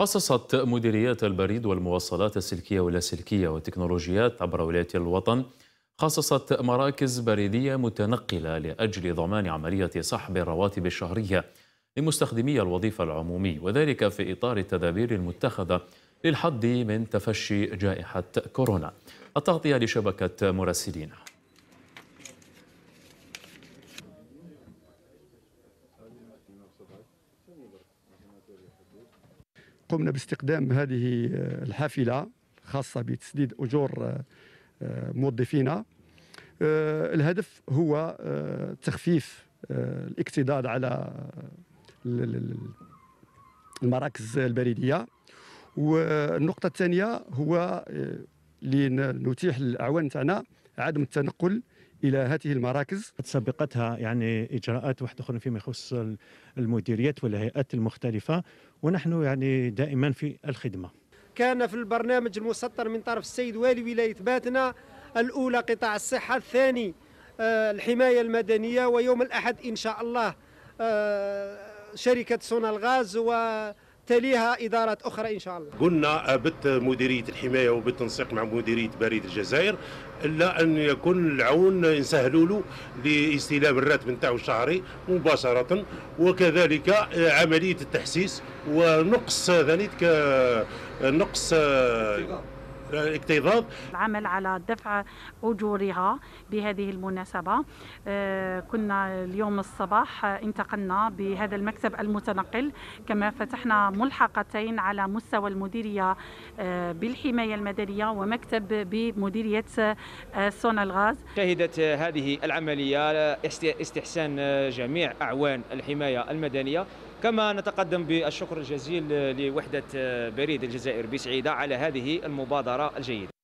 خصصت مديرية البريد والمواصلات السلكية واللاسلكية والتكنولوجيات عبر ولاية الوطن خصصت مراكز بريدية متنقلة لأجل ضمان عملية سحب الرواتب الشهرية لمستخدمي الوظيفة العمومي وذلك في إطار التدابير المتخذة للحد من تفشي جائحة كورونا التغطية لشبكة مراسلين قمنا باستخدام هذه آه، الحافلة خاصة بتسديد أجور آه، آه، موظفينا الهدف هو تخفيف الاقتداد على المراكز البريدية والنقطة الثانية هو لنتيح للأعوان تاعنا عدم التنقل الى هذه المراكز سبقتها يعني اجراءات واحده اخرى فيما يخص المديريات والهيئات المختلفه ونحن يعني دائما في الخدمه كان في البرنامج المسطر من طرف السيد والي ولايه باتنا الاولى قطاع الصحه الثاني آه، الحمايه المدنيه ويوم الاحد ان شاء الله آه، شركه سونا الغاز و تليها إدارات أخرى إن شاء الله قلنا بت مديرية الحماية وبالتنسيق مع مديرية بريد الجزائر إلا أن يكون العون نسهلوا له لاستلام الراتب نتاعو الشهري مباشرة وكذلك عملية التحسيس ونقص ذلك نقص اكتظاظ العمل على دفع أجورها بهذه المناسبة آه، كنا اليوم الصباح انتقلنا بهذا المكتب المتنقل كما فتحنا ملحقتين على مستوى المديرية آه، بالحماية المدنية ومكتب بمديرية آه، سون الغاز شهدت هذه العملية استحسان جميع أعوان الحماية المدنية كما نتقدم بالشكر الجزيل لوحدة بريد الجزائر بسعيدة على هذه المبادرة الجيدة